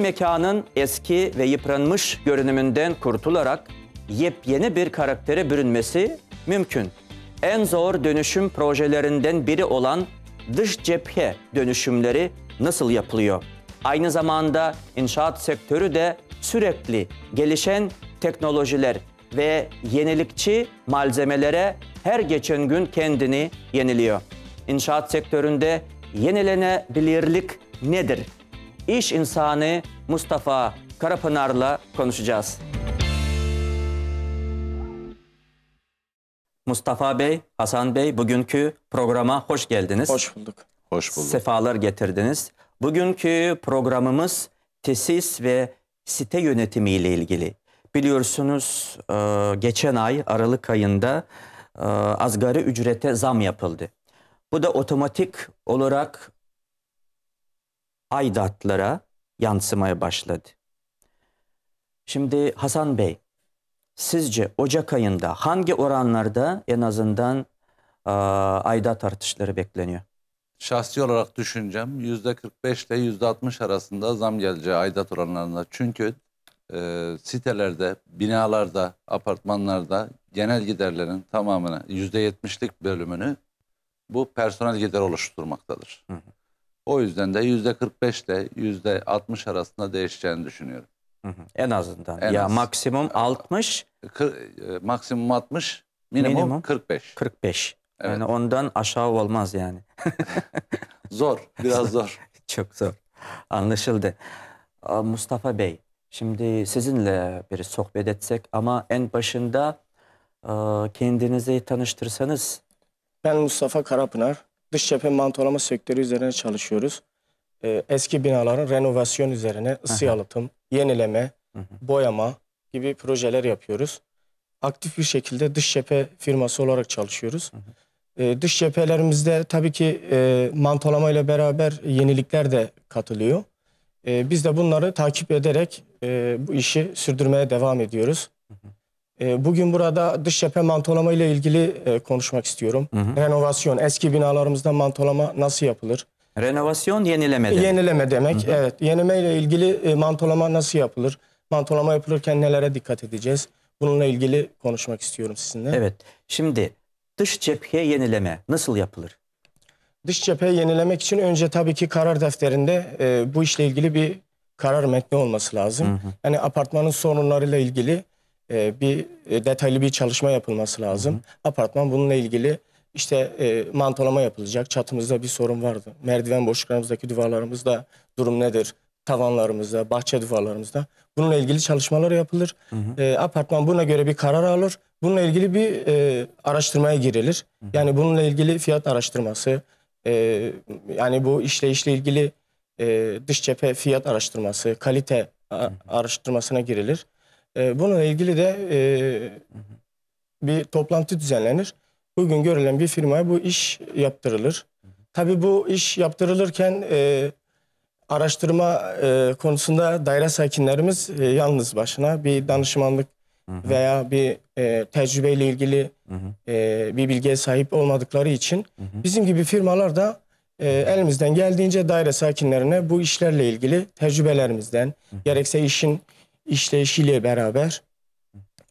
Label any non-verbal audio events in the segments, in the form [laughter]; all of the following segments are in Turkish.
mekanın eski ve yıpranmış görünümünden kurtularak yepyeni bir karaktere bürünmesi mümkün. En zor dönüşüm projelerinden biri olan dış cephe dönüşümleri nasıl yapılıyor? Aynı zamanda inşaat sektörü de sürekli gelişen teknolojiler ve yenilikçi malzemelere her geçen gün kendini yeniliyor. İnşaat sektöründe yenilenebilirlik nedir? İş insanı Mustafa Karapınar'la konuşacağız. Mustafa Bey, Hasan Bey bugünkü programa hoş geldiniz. Hoş bulduk. Hoş bulduk. Sefalar getirdiniz. Bugünkü programımız tesis ve site yönetimi ile ilgili. Biliyorsunuz e, geçen ay Aralık ayında e, azgari ücrete zam yapıldı. Bu da otomatik olarak aidatlara yansımaya başladı. Şimdi Hasan Bey, sizce Ocak ayında hangi oranlarda en azından e, aidat artışları bekleniyor? Şahsi olarak düşüncem %45 ile %60 arasında zam geleceği aidat oranlarında. Çünkü e, sitelerde, binalarda, apartmanlarda genel giderlerin tamamını %70'lik bölümünü bu personel gider oluşturmaktadır. Hı hı. O yüzden de yüzde 45 ile yüzde 60 arasında değişeceğini düşünüyorum. En azından. En ya az. maksimum 60. Kır, e, maksimum 60, minimum, minimum 45. 45. Evet. Yani ondan aşağı olmaz yani. [laughs] zor, biraz [laughs] zor. Çok zor. Anlaşıldı. Mustafa Bey, şimdi sizinle bir sohbet etsek ama en başında kendinizi tanıştırsanız. Ben Mustafa Karapınar dış cephe mantolama sektörü üzerine çalışıyoruz. Ee, eski binaların renovasyon üzerine ısı yalıtım, yenileme, boyama gibi projeler yapıyoruz. Aktif bir şekilde dış cephe firması olarak çalışıyoruz. Ee, dış cephelerimizde tabii ki e, mantolama ile beraber yenilikler de katılıyor. E, biz de bunları takip ederek e, bu işi sürdürmeye devam ediyoruz. Hı hı. Ee, bugün burada dış cephe mantolama ile ilgili e, konuşmak istiyorum. Hı hı. Renovasyon, eski binalarımızda mantolama nasıl yapılır? Renovasyon yenileme demek. Yenileme demek, hı hı. evet. Yenileme ile ilgili e, mantolama nasıl yapılır? Mantolama yapılırken nelere dikkat edeceğiz? Bununla ilgili konuşmak istiyorum sizinle. Evet, şimdi dış cephe yenileme nasıl yapılır? Dış cephe yenilemek için önce tabii ki karar defterinde e, bu işle ilgili bir karar metni olması lazım. Hı hı. Yani apartmanın sorunlarıyla ilgili e, bir e, detaylı bir çalışma yapılması lazım. Hı hı. Apartman bununla ilgili işte e, mantolama yapılacak. Çatımızda bir sorun vardı. Merdiven boşluklarımızdaki duvarlarımızda durum nedir? Tavanlarımızda, bahçe duvarlarımızda. Bununla ilgili çalışmalar yapılır. Hı hı. E, apartman buna göre bir karar alır. Bununla ilgili bir e, araştırmaya girilir. Hı hı. Yani bununla ilgili fiyat araştırması, e, yani bu işleyişle ilgili e, dış cephe fiyat araştırması, kalite hı araştırmasına girilir. E, bununla ilgili de e, bir toplantı düzenlenir. Bugün görülen bir firmaya bu iş yaptırılır. Tabii bu iş yaptırılırken e, araştırma e, konusunda daire sakinlerimiz yalnız başına bir danışmanlık veya bir e, tecrübeyle ilgili E, bir bilgiye sahip olmadıkları için hı hı. bizim gibi firmalar da e, elimizden geldiğince daire sakinlerine bu işlerle ilgili tecrübelerimizden hı hı. gerekse işin işleyişiyle beraber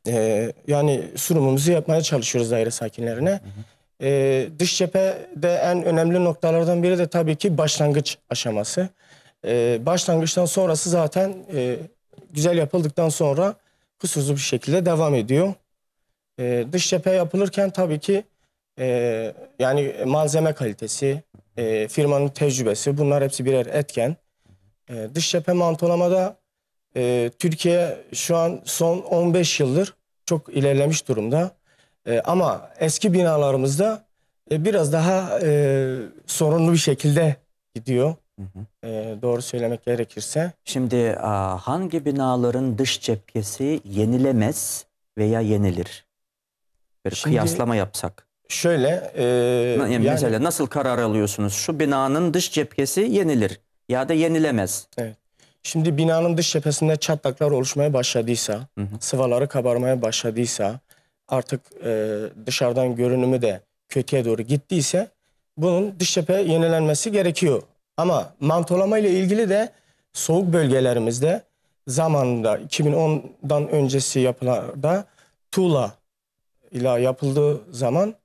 e, yani sunumumuzu yapmaya çalışıyoruz daire sakinlerine. Hı hı. E, dış cephede en önemli noktalardan biri de tabii ki başlangıç aşaması. E, başlangıçtan sonrası zaten e, güzel yapıldıktan sonra kusursuz bir şekilde devam ediyor. E, dış cephe yapılırken tabii ki e, yani malzeme kalitesi, e, firmanın tecrübesi bunlar hepsi birer etken. E, dış cephe mantolamada e, Türkiye şu an son 15 yıldır çok ilerlemiş durumda. E, ama eski binalarımızda e, biraz daha e, sorunlu bir şekilde gidiyor. Hı hı. E, doğru söylemek gerekirse. Şimdi a, hangi binaların dış cephesi yenilemez veya yenilir? Bir Şimdi, kıyaslama yapsak. Şöyle. E, yani, yani, mesela nasıl karar alıyorsunuz? Şu binanın dış cephesi yenilir ya da yenilemez. Evet. Şimdi binanın dış cephesinde çatlaklar oluşmaya başladıysa, hı hı. sıvaları kabarmaya başladıysa, artık e, dışarıdan görünümü de kötüye doğru gittiyse bunun dış cephe yenilenmesi gerekiyor. Ama mantolama ile ilgili de soğuk bölgelerimizde zamanında 2010'dan öncesi yapılarda tuğla ile yapıldığı zaman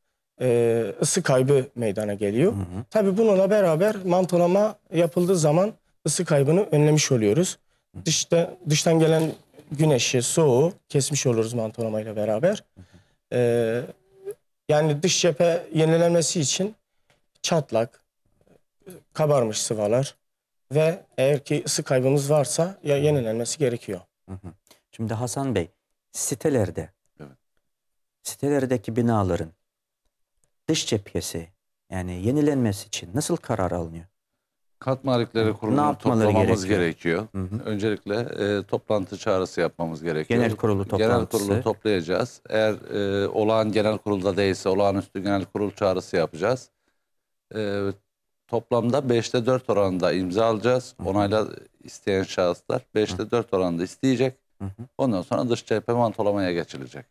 e, ısı kaybı meydana geliyor. Hı hı. Tabii bununla beraber mantolama yapıldığı zaman ısı kaybını önlemiş oluyoruz. Dışta, dıştan gelen güneşi, soğuğu kesmiş oluruz mantolamayla beraber. Ee, yani dış cephe yenilenmesi için çatlak, kabarmış sıvalar ve eğer ki ısı kaybımız varsa ya yenilenmesi gerekiyor. Şimdi Hasan Bey, sitelerde, sitelerdeki binaların dış cephesi yani yenilenmesi için nasıl karar alınıyor? Kat Marifleri Kurumu'nu yapmaları toplamamız gerekiyor. gerekiyor. Hı hı. Öncelikle e, toplantı çağrısı yapmamız gerekiyor. Genel kurulu Genel kurulu toplayacağız. Eğer e, olağan genel kurulda değilse olağanüstü genel kurul çağrısı yapacağız. E, toplamda 5'te 4 oranında imza alacağız. Onayla isteyen şahıslar 5'te 4 oranında isteyecek. Hı hı. Ondan sonra dış cephe mantolamaya geçilecek.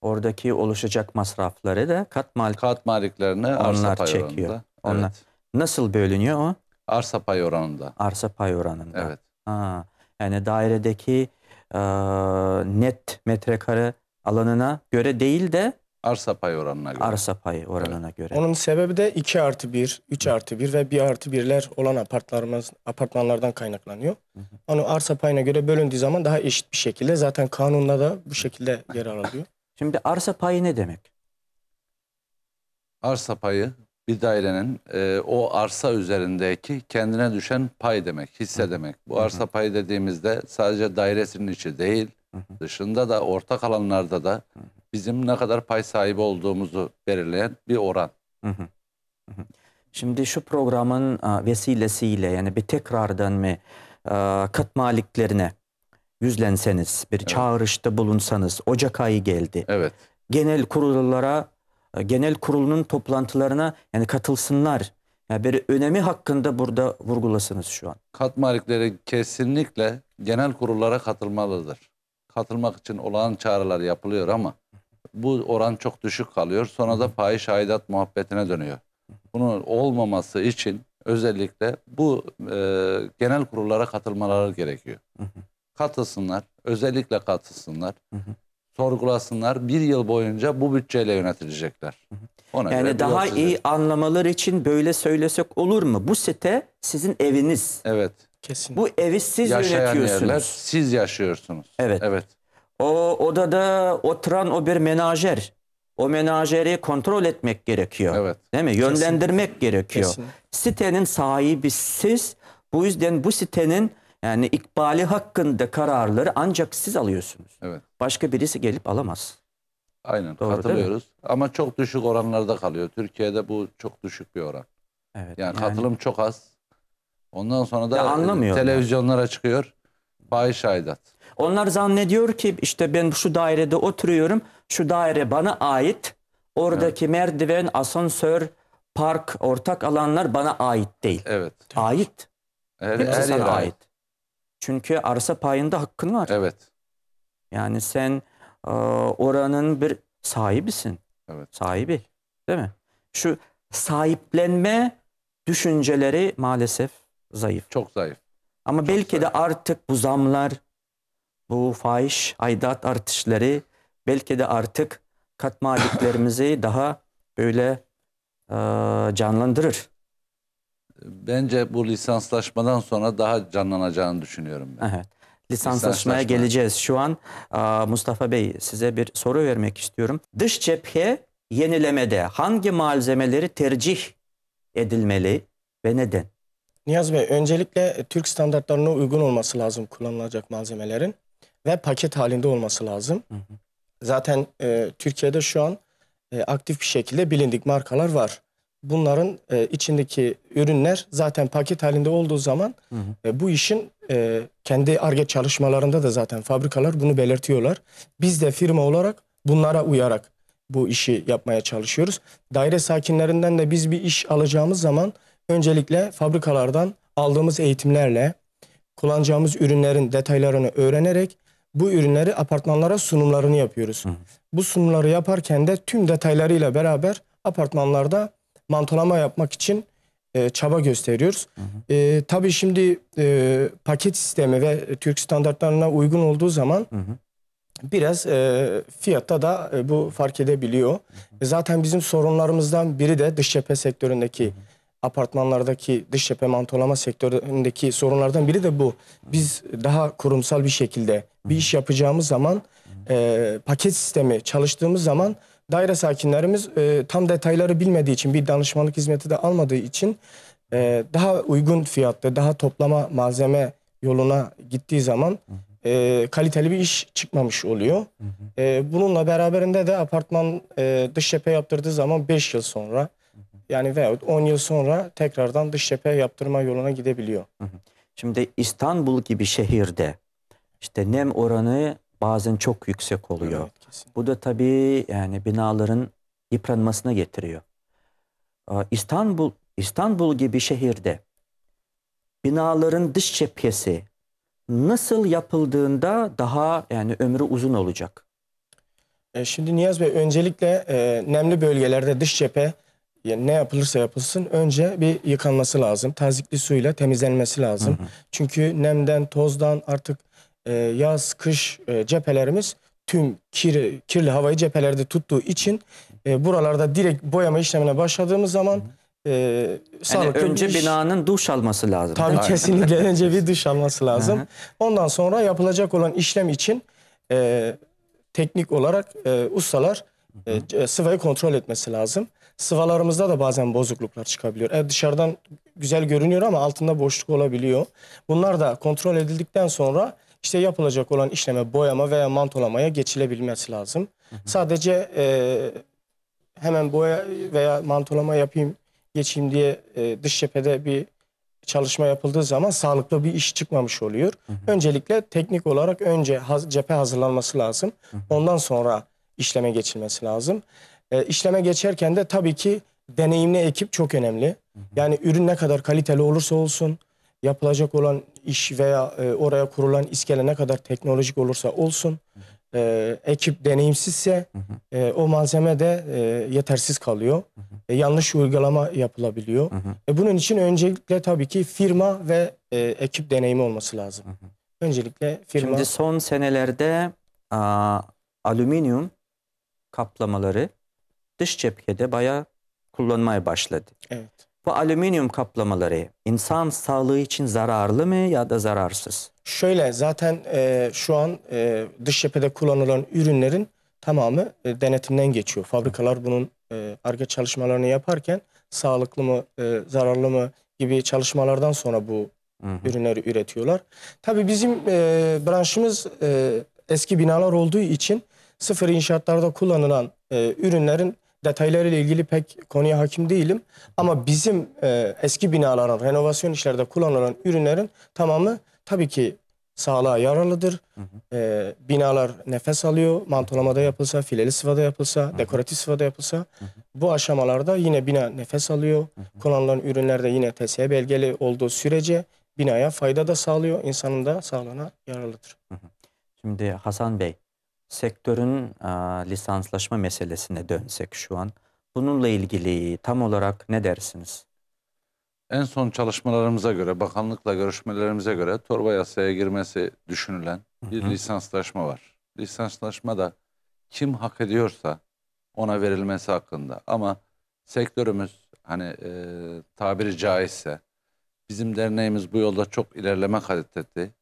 Oradaki oluşacak masrafları da kat mal Kat maliklerini arsa onlar çekiyor. oranında. Onlar. Nasıl bölünüyor o? Arsa pay oranında. Arsa pay oranında. Evet. Ha, yani dairedeki e, net metrekare alanına göre değil de arsa pay oranına göre. Arsa pay oranına evet. göre. Onun sebebi de 2 artı 1, 3 artı 1 ve 1 artı 1'ler olan apartmanlarımız, apartmanlardan kaynaklanıyor. Hı hı. Onu arsa payına göre bölündüğü zaman daha eşit bir şekilde zaten kanunda da bu şekilde yer alıyor. Şimdi arsa payı ne demek? Arsa payı bir dairenin e, o arsa üzerindeki kendine düşen pay demek, hisse demek. Bu arsa payı dediğimizde sadece dairesinin içi değil, dışında da ortak alanlarda da bizim ne kadar pay sahibi olduğumuzu belirleyen bir oran. Şimdi şu programın vesilesiyle yani bir tekrardan mı kat maliklerine yüzlenseniz, bir evet. çağrışta bulunsanız, Ocak ayı geldi. Evet. Genel kurullara e, genel kurulunun toplantılarına yani katılsınlar. Yani bir önemi hakkında burada vurgulasınız şu an. Kat malikleri kesinlikle genel kurullara katılmalıdır. Katılmak için olağan çağrılar yapılıyor ama bu oran çok düşük kalıyor. Sonra da fahiş aidat muhabbetine dönüyor. Bunun olmaması için özellikle bu e, genel kurullara katılmaları gerekiyor. Katılsınlar, özellikle katılsınlar sorgulasınlar. Bir yıl boyunca bu bütçeyle yönetilecekler. Ona yani daha iyi anlamalar için böyle söylesek olur mu? Bu site sizin eviniz. Evet. Kesin. Bu evi siz Yaşayan yönetiyorsunuz. Yerler, siz yaşıyorsunuz. Evet. Evet. O odada oturan o bir menajer. O menajeri kontrol etmek gerekiyor. Evet. Değil mi? Yönlendirmek Kesin. gerekiyor. Kesin. Sitenin sahibi siz. Bu yüzden bu sitenin yani ikbali hakkında kararları ancak siz alıyorsunuz. Evet. Başka birisi gelip alamaz. Aynen Doğru, katılıyoruz. Ama çok düşük oranlarda kalıyor. Türkiye'de bu çok düşük bir oran. Evet. Yani, yani katılım çok az. Ondan sonra da anlamıyor televizyonlara yani. çıkıyor. Fahiş aidat. Onlar zannediyor ki işte ben şu dairede oturuyorum. Şu daire bana ait. Oradaki evet. merdiven, asansör, park, ortak alanlar bana ait değil. Evet. Ait. Her, her sana ait. ait. Çünkü arsa payında hakkın var. Evet. Yani sen e, oranın bir sahibisin. Evet. Sahibi. Değil mi? Şu sahiplenme düşünceleri maalesef zayıf. Çok zayıf. Ama Çok belki zayıf. de artık bu zamlar, bu fahiş aidat artışları belki de artık kat maliklerimizi daha böyle e, canlandırır. Bence bu lisanslaşmadan sonra daha canlanacağını düşünüyorum ben. Evet. Lisanslaşmaya geleceğiz. Şu an Mustafa Bey size bir soru vermek istiyorum. Dış cephe yenilemede hangi malzemeleri tercih edilmeli ve neden? Niyazi Bey öncelikle Türk standartlarına uygun olması lazım kullanılacak malzemelerin ve paket halinde olması lazım. Hı hı. Zaten e, Türkiye'de şu an e, aktif bir şekilde bilindik markalar var bunların e, içindeki ürünler zaten paket halinde olduğu zaman hı hı. E, bu işin e, kendi ARGE çalışmalarında da zaten fabrikalar bunu belirtiyorlar. Biz de firma olarak bunlara uyarak bu işi yapmaya çalışıyoruz. Daire sakinlerinden de biz bir iş alacağımız zaman öncelikle fabrikalardan aldığımız eğitimlerle kullanacağımız ürünlerin detaylarını öğrenerek bu ürünleri apartmanlara sunumlarını yapıyoruz. Hı Bu sunumları yaparken de tüm detaylarıyla beraber apartmanlarda mantolama yapmak için e, çaba gösteriyoruz. Hı hı. E, tabii şimdi e, paket sistemi ve Türk standartlarına uygun olduğu zaman hı hı. biraz e, fiyatta da e, bu fark edebiliyor. Hı e, hı. zaten bizim sorunlarımızdan biri de dış cephe sektöründeki hı hı. apartmanlardaki dış cephe mantolama sektöründeki sorunlardan biri de bu. Biz daha kurumsal bir şekilde hı hı. bir iş yapacağımız zaman e, paket sistemi çalıştığımız zaman daire sakinlerimiz e, tam detayları bilmediği için bir danışmanlık hizmeti de almadığı için e, daha uygun fiyatta daha toplama malzeme yoluna gittiği zaman e, kaliteli bir iş çıkmamış oluyor. Hı hı. E, bununla beraberinde de apartman e, dış cephe yaptırdığı zaman 5 yıl sonra yani veyahut 10 yıl sonra tekrardan dış cephe yaptırma yoluna gidebiliyor. Şimdi İstanbul gibi şehirde işte nem oranı bazen çok yüksek oluyor. Evet, Bu da tabii yani binaların yıpranmasına getiriyor. İstanbul İstanbul gibi şehirde binaların dış cephesi nasıl yapıldığında daha yani ömrü uzun olacak. E, şimdi Niyaz Bey öncelikle e, nemli bölgelerde dış cephe yani ne yapılırsa yapılsın önce bir yıkanması lazım. Tazikli suyla temizlenmesi lazım. Hı hı. Çünkü nemden, tozdan artık e, yaz, kış e, cephelerimiz tüm kiri, kirli havayı cephelerde tuttuğu için e, buralarda direkt boyama işlemine başladığımız zaman... e, ee, yani önce iş... binanın duş alması lazım. Tabii Aynen. kesinlikle [laughs] önce bir duş alması lazım. Ondan sonra yapılacak olan işlem için e, teknik olarak e, ustalar e, sıvayı kontrol etmesi lazım. Sıvalarımızda da bazen bozukluklar çıkabiliyor. Ev dışarıdan güzel görünüyor ama altında boşluk olabiliyor. Bunlar da kontrol edildikten sonra işte yapılacak olan işleme boyama veya mantolamaya geçilebilmesi lazım. Hı hı. Sadece e, hemen boya veya mantolama yapayım geçeyim diye e, dış cephede bir çalışma yapıldığı zaman sağlıklı bir iş çıkmamış oluyor. Hı hı. Öncelikle teknik olarak önce haz, cephe hazırlanması lazım. Hı hı. Ondan sonra işleme geçilmesi lazım. E, işleme geçerken de tabii ki deneyimli ekip çok önemli. Hı hı. Yani ürün ne kadar kaliteli olursa olsun yapılacak olan iş veya e, oraya kurulan iskele ne kadar teknolojik olursa olsun e, ekip deneyimsizse e, o malzeme de e, yetersiz kalıyor. E, yanlış uygulama yapılabiliyor. E, bunun için öncelikle tabii ki firma ve e, ekip deneyimi olması lazım. Öncelikle firma... Şimdi son senelerde a, alüminyum kaplamaları dış cephede bayağı kullanmaya başladı. Evet. Bu alüminyum kaplamaları insan sağlığı için zararlı mı ya da zararsız? Şöyle zaten e, şu an e, dış cephede kullanılan ürünlerin tamamı e, denetimden geçiyor. Fabrikalar bunun e, ARGE e, çalışmalarını yaparken sağlıklı mı, e, zararlı mı gibi çalışmalardan sonra bu hı hı. ürünleri üretiyorlar. Tabii bizim e, branşımız e, eski binalar olduğu için sıfır inşaatlarda kullanılan e, ürünlerin detaylarıyla ilgili pek konuya hakim değilim. Ama bizim e, eski binaların, renovasyon işlerde kullanılan ürünlerin tamamı tabii ki sağlığa yararlıdır. Hı hı. E, binalar nefes alıyor. Mantolamada yapılsa, fileli sıvada yapılsa, hı dekoratif sıvada yapılsa. Hı hı. Bu aşamalarda yine bina nefes alıyor. Hı hı. Kullanılan ürünlerde yine TSE belgeli olduğu sürece binaya fayda da sağlıyor. insanın da sağlığına yararlıdır. Hı hı. Şimdi Hasan Bey, sektörün a, lisanslaşma meselesine dönsek şu an. Bununla ilgili tam olarak ne dersiniz? En son çalışmalarımıza göre, bakanlıkla görüşmelerimize göre torba yasaya girmesi düşünülen bir hı hı. lisanslaşma var. Lisanslaşma da kim hak ediyorsa ona verilmesi hakkında. Ama sektörümüz hani e, tabiri caizse bizim derneğimiz bu yolda çok ilerleme kaydetti,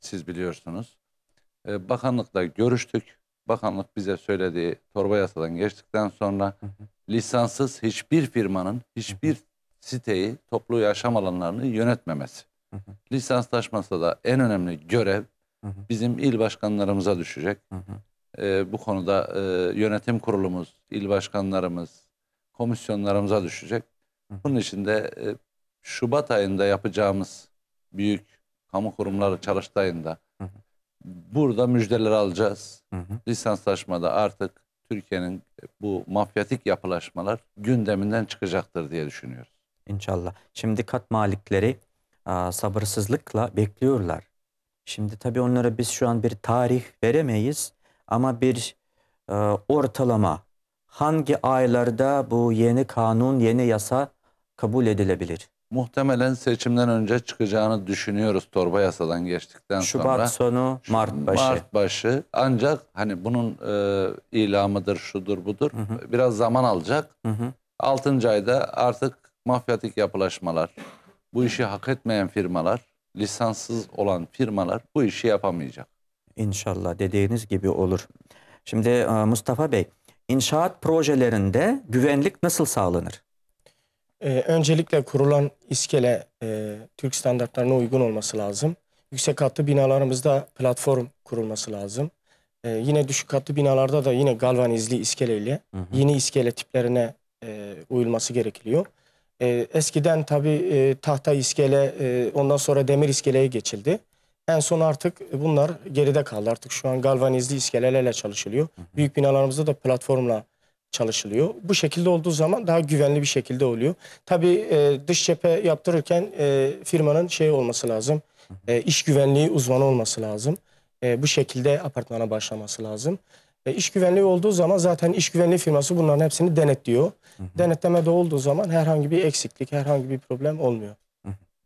Siz biliyorsunuz. E, bakanlıkla görüştük. Bakanlık bize söylediği torba yasadan geçtikten sonra hı lisanssız hiçbir firmanın hiçbir siteyi toplu yaşam alanlarını yönetmemesi. Hı hı. Lisanslaşmasa da en önemli görev bizim il başkanlarımıza düşecek. Hı ee, bu konuda e, yönetim kurulumuz, il başkanlarımız, komisyonlarımıza düşecek. Bunun için de e, Şubat ayında yapacağımız büyük kamu kurumları çalıştayında burada müjdeler alacağız. Lisanslaşmada artık Türkiye'nin bu mafyatik yapılaşmalar gündeminden çıkacaktır diye düşünüyoruz. İnşallah. Şimdi kat malikleri a, sabırsızlıkla bekliyorlar. Şimdi tabii onlara biz şu an bir tarih veremeyiz ama bir e, ortalama hangi aylarda bu yeni kanun, yeni yasa kabul edilebilir? Muhtemelen seçimden önce çıkacağını düşünüyoruz torba yasadan geçtikten Şubat sonra. Şubat sonu, Mart başı. Mart başı. Ancak hani bunun e, ilamıdır, şudur budur. Hı hı. Biraz zaman alacak. Hı hı. Altıncı ayda artık mafyatik yapılaşmalar, bu işi hak etmeyen firmalar, lisanssız olan firmalar bu işi yapamayacak. İnşallah dediğiniz gibi olur. Şimdi e, Mustafa Bey, inşaat projelerinde güvenlik nasıl sağlanır? Ee, öncelikle kurulan iskele e, Türk standartlarına uygun olması lazım. Yüksek katlı binalarımızda platform kurulması lazım. Ee, yine düşük katlı binalarda da yine galvanizli iskeleyle hı hı. yeni iskele tiplerine e, uyulması gerekiyor. E, eskiden tabii e, tahta iskele, e, ondan sonra demir iskeleye geçildi. En son artık bunlar geride kaldı. Artık şu an galvanizli iskelelerle çalışılıyor. Hı hı. Büyük binalarımızda da platformla çalışılıyor. Bu şekilde olduğu zaman daha güvenli bir şekilde oluyor. Tabii e, dış cephe yaptırırken e, firmanın şey olması lazım. E, iş güvenliği uzmanı olması lazım. E, bu şekilde apartmana başlaması lazım. E, iş güvenliği olduğu zaman zaten iş güvenliği firması bunların hepsini denetliyor. denetlemede olduğu zaman herhangi bir eksiklik, herhangi bir problem olmuyor.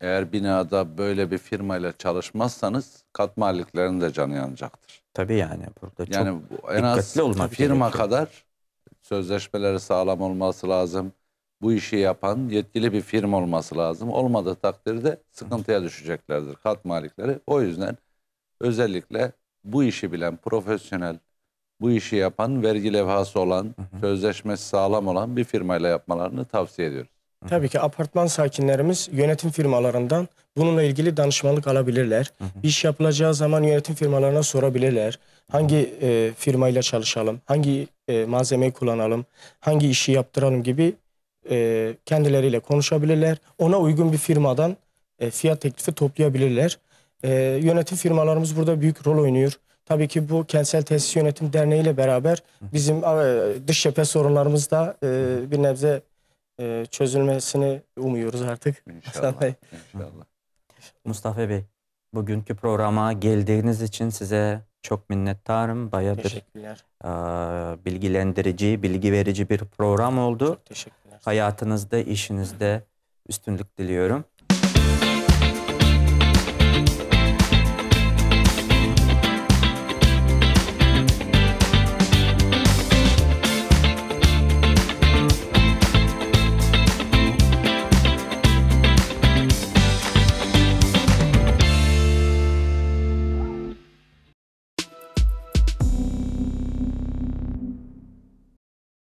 Eğer binada böyle bir firmayla çalışmazsanız kat maliklerinin de canı yanacaktır. Tabii yani burada yani çok en az dikkatli olmak firma gerekiyor. kadar sözleşmeleri sağlam olması lazım. Bu işi yapan yetkili bir firma olması lazım. Olmadığı takdirde sıkıntıya düşeceklerdir kat malikleri. O yüzden özellikle bu işi bilen profesyonel, bu işi yapan vergi levhası olan, hı sözleşmesi sağlam olan bir firmayla yapmalarını tavsiye ediyoruz. Tabii ki apartman sakinlerimiz yönetim firmalarından bununla ilgili danışmanlık alabilirler. Hı hı. İş yapılacağı zaman yönetim firmalarına sorabilirler. Hangi hı -hı. e, firmayla çalışalım, hangi e, malzemeyi kullanalım, hangi işi yaptıralım gibi e, kendileriyle konuşabilirler. Ona uygun bir firmadan e, fiyat teklifi toplayabilirler. E, yönetim firmalarımız burada büyük rol oynuyor. Tabii ki bu Kentsel Tesis Yönetim Derneği ile beraber bizim e, dış cephe sorunlarımız da e, bir nebze e, çözülmesini umuyoruz artık. İnşallah. İnşallah. [laughs] Mustafa Bey, bugünkü programa geldiğiniz için size çok minnettarım. Bayadır e, bilgilendirici, bilgi verici bir program oldu. Çok teşekkürler. Hayatınızda, işinizde üstünlük diliyorum.